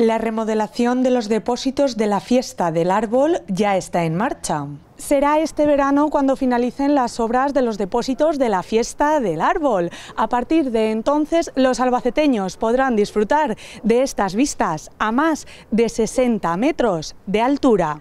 La remodelación de los depósitos de la fiesta del árbol ya está en marcha. Será este verano cuando finalicen las obras de los depósitos de la fiesta del árbol. A partir de entonces, los albaceteños podrán disfrutar de estas vistas a más de 60 metros de altura.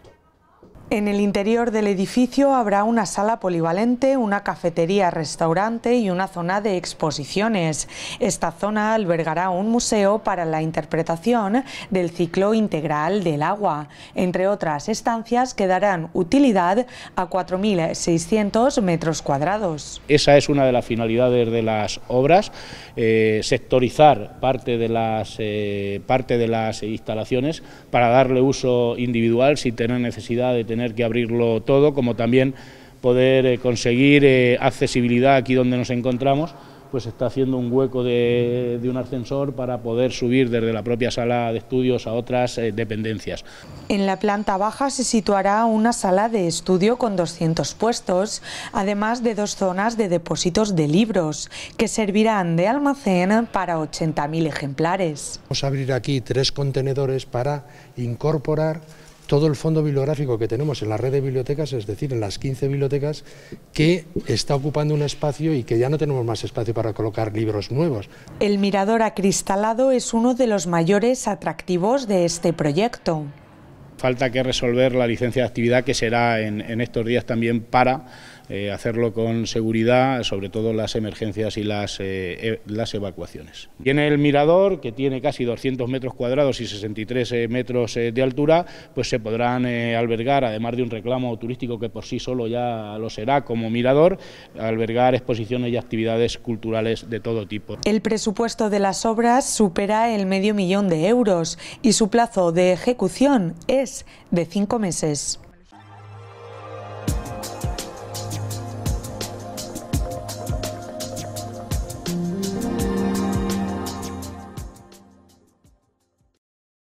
En el interior del edificio habrá una sala polivalente, una cafetería, restaurante y una zona de exposiciones. Esta zona albergará un museo para la interpretación del ciclo integral del agua. Entre otras estancias que darán utilidad a 4.600 metros cuadrados. Esa es una de las finalidades de las obras, eh, sectorizar parte de, las, eh, parte de las instalaciones para darle uso individual si tienen necesidad de tener tener que abrirlo todo, como también poder eh, conseguir eh, accesibilidad aquí donde nos encontramos, pues está haciendo un hueco de, un ascensor para poder subir desde la propia sala de estudios a otras eh, dependencias. En la planta baja se situará una sala de estudio con 200 puestos, además de dos zonas de depósitos de libros, que servirán de almacén para 80.000 ejemplares. Vamos a abrir aquí tres contenedores para incorporar todo el fondo bibliográfico que tenemos en la red de bibliotecas, es decir, en las 15 bibliotecas, que está ocupando un espacio y que ya no tenemos más espacio para colocar libros nuevos. El mirador acristalado es uno de los mayores atractivos de este proyecto. Falta que resolver la licencia de actividad que será en, en estos días también para eh, hacerlo con seguridad, sobre todo las emergencias y las, eh, e, las evacuaciones. Tiene el mirador, que tiene casi 200 metros cuadrados y 63 eh, metros de altura, pues se podrán albergar, además de un reclamo turístico que por sí solo ya lo será como mirador, albergar exposiciones y actividades culturales de todo tipo. El presupuesto de las obras supera el medio millón de euros y su plazo de ejecución es de cinco meses.